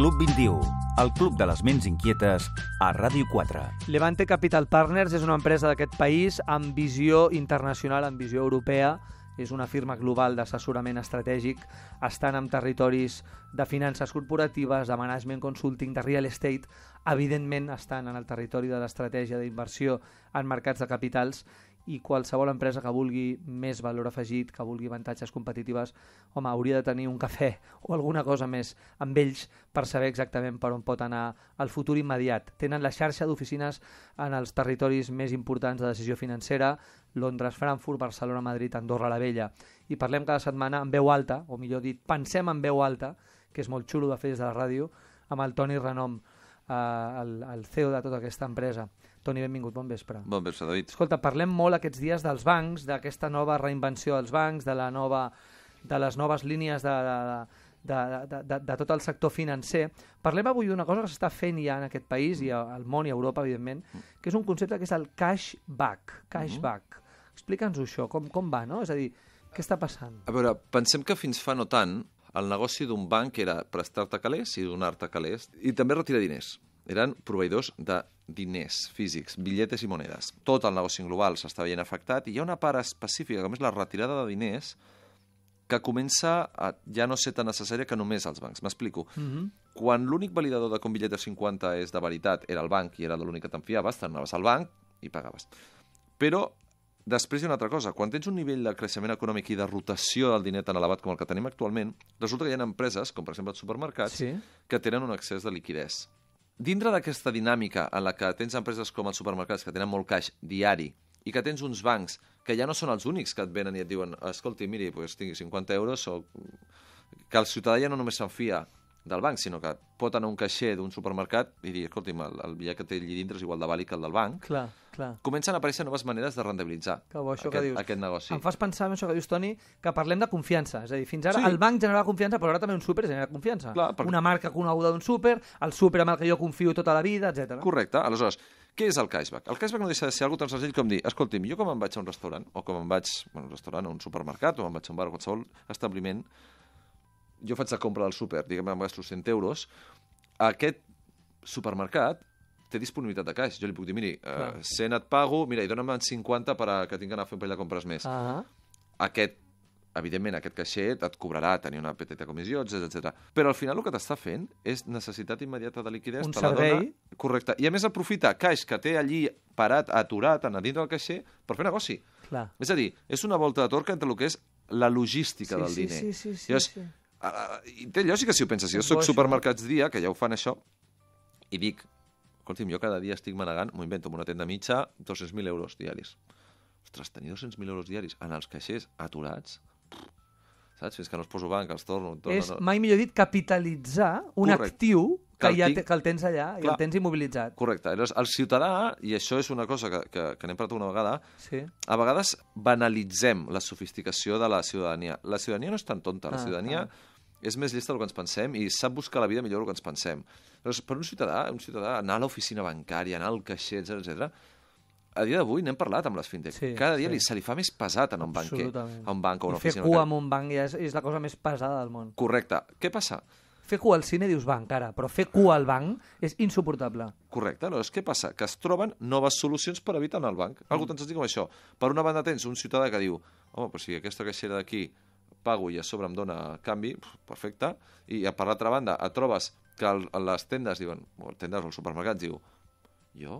Club 21, el club de les ments inquietes a Ràdio 4. Levante Capital Partners és una empresa d'aquest país amb visió internacional, amb visió europea, és una firma global d'assessorament estratègic, estan en territoris de finances corporatives, de management consulting, de real estate, evidentment estan en el territori de l'estratègia d'inversió en mercats de capitals i qualsevol empresa que vulgui més valor afegit, que vulgui avantatges competitives, home, hauria de tenir un cafè o alguna cosa més amb ells per saber exactament per on pot anar el futur immediat. Tenen la xarxa d'oficines en els territoris més importants de decisió financera, Londres, Frankfurt, Barcelona, Madrid, Andorra, la Vella. I parlem cada setmana en veu alta, o millor dit, pensem en veu alta, que és molt xulo de fer des de la ràdio, amb el Toni Renom el, el CEO de tota aquesta empresa. Toni, benvingut, bon vespre. Bon vespre, David. Escolta, parlem molt aquests dies dels bancs, d'aquesta nova reinvenció dels bancs, de, la nova, de les noves línies de, de, de, de, de, de tot el sector financer. Parlem avui d'una cosa que s'està fent ja en aquest país i mm. al món i a Europa, evidentment, mm. que és un concepte que és el cashback. cashback. Uh -huh. Mm. Explica'ns això, com, com va, no? És a dir, què està passant? A veure, pensem que fins fa no tant el negoci d'un banc era prestar-te calés i donar-te calés i també retirar diners. Eren proveïdors de diners físics, bitlletes i monedes. Tot el negoci global s'està veient afectat i hi ha una part específica, com és la retirada de diners, que comença a ja no ser tan necessària que només els bancs. M'explico. Mm -hmm. Quan l'únic validador de com bitllet de 50 és de veritat era el banc i era l'únic que te'n fiaves, te'n anaves al banc i pagaves. Però Després hi ha una altra cosa. Quan tens un nivell de creixement econòmic i de rotació del diner tan elevat com el que tenim actualment, resulta que hi ha empreses, com per exemple els supermercats, sí. que tenen un excés de liquidez. Dintre d'aquesta dinàmica en la que tens empreses com els supermercats que tenen molt caix diari i que tens uns bancs que ja no són els únics que et venen i et diuen escolti, miri, pues, tingui 50 euros o que el ciutadà ja no només se'n fia del banc, sinó que pot anar a un caixer d'un supermercat i dir, escolti'm, el, el billet que té allà dintre és igual de vàlid que el del banc. Clar, clar. Comencen a aparèixer noves maneres de rendibilitzar que bo, això aquest, que dius. aquest negoci. Em fas pensar en això que dius, Toni, que parlem de confiança. És a dir, fins ara sí. el banc generava confiança, però ara també un súper genera confiança. Clar, perquè... Una marca coneguda d'un súper, el súper amb el que jo confio tota la vida, etc. Correcte. Aleshores, què és el cashback? El cashback no deixa de ser algo tan senzill com dir, escolti'm, jo com em vaig a un restaurant, o com em vaig a un restaurant o un supermercat, o em vaig a un bar o qualsevol establiment jo faig la compra al súper, diguem, em gasto 100 euros, aquest supermercat té disponibilitat de caix. Jo li puc dir, miri, eh, 100 et pago, mira, i dona'm 50 per a, que tinc d'anar a fer un parell de compres més. Uh -huh. Aquest evidentment, aquest caixer et cobrarà tenir una petita comissió, etc. Però al final el que t'està fent és necessitat immediata de liquiditat. Un servei. Dona, correcte. I a més aprofita caix que té allí parat, aturat, a dintre del caixer, per fer negoci. Clar. És a dir, és una volta de torca entre el que és la logística sí, del sí, diner. Sí, sí, sí, Llavors, sí. Uh, I té lògica si ho penses. Jo sóc supermercats dia, que ja ho fan això, i dic, escolti'm, jo cada dia estic manegant, m'ho invento, una tenda mitja, 200.000 euros diaris. Ostres, tenir 200.000 euros diaris en els caixers aturats, saps? Fins que no els poso banc, els torno... torno és, no... mai millor dit, capitalitzar un Correct. actiu que, ja tinc... que el tens allà Clar, i el tens immobilitzat. Correcte. Llavors, el ciutadà, i això és una cosa que, que, que n'hem parlat una vegada, sí. a vegades banalitzem la sofisticació de la ciutadania. La ciutadania no és tan tonta, la ah, ciutadania ah. és més llesta del que ens pensem i sap buscar la vida millor del que ens pensem. Llavors, per un ciutadà, un ciutadà anar a l'oficina bancària, anar al caixer, etc a dia d'avui n'hem parlat amb les fintech. Sí, Cada dia sí. li, se li fa més pesat en un banquer, a un banc o una I fer oficina. Fer cua en un banc ja és, és la cosa més pesada del món. Correcte. Què passa? fer cua al cine dius va encara, però fer cua al banc és insuportable. Correcte, no? És què passa? Que es troben noves solucions per evitar anar al banc. Algú mm. tan senzill com això. Per una banda tens un ciutadà que diu home, però si aquesta caixera d'aquí pago i a sobre em dona canvi, perfecte, i per l'altra banda et trobes que el, les tendes diuen, o tendes o els supermercats diu, jo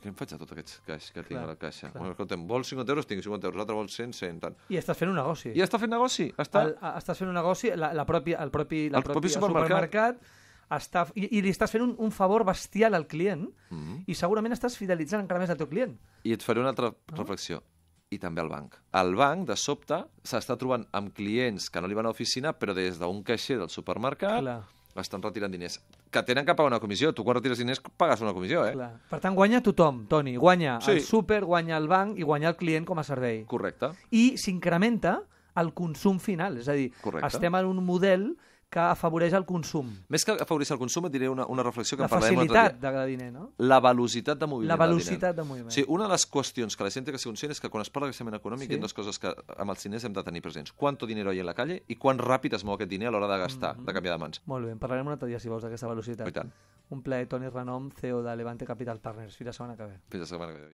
què em faig de tot aquest caix que clar, a la caixa? Clar. Bueno, escolta, vols 50 euros? Tinc 50 euros. L'altre vol 100, 100, tant. I estàs fent un negoci. I estàs fent negoci. Està... El, estàs fent un negoci, la, la pròpia, el propi, la el propi, propi supermercat, supermercat està, i, i li estàs fent un, un favor bestial al client mm -hmm. i segurament estàs fidelitzant encara més el teu client. I et faré una altra ah. reflexió i també al banc. El banc, de sobte, s'està trobant amb clients que no li van a l'oficina, però des d'un caixer del supermercat... Clar estan retirant diners. Que tenen que pagar una comissió. Tu quan retires diners pagues una comissió, eh? Clar. Per tant, guanya tothom, Toni. Guanya sí. el súper, guanya el banc i guanya el client com a servei. Correcte. I s'incrementa el consum final. És a dir, Correcte. estem en un model que afavoreix el consum. Més que afavoreix el consum, et diré una, una reflexió que la en parlarem altre dia. La facilitat de diner, no? La velocitat de moviment. La velocitat de moviment. Sí, una de les qüestions que la gent té que ser conscient és que quan es parla de creixement econòmic sí. hi ha dues coses que amb els diners hem de tenir presents. Quanto diner hi ha a la calle i quan ràpid es mou aquest diner a l'hora de gastar, mm -hmm. de canviar de mans. Molt bé, en parlarem un altre dia, si vols, d'aquesta velocitat. I tant. Un plaer, Toni Renom, CEO de Levante Capital Partners. Fins la setmana que ve. Fins la setmana que ve.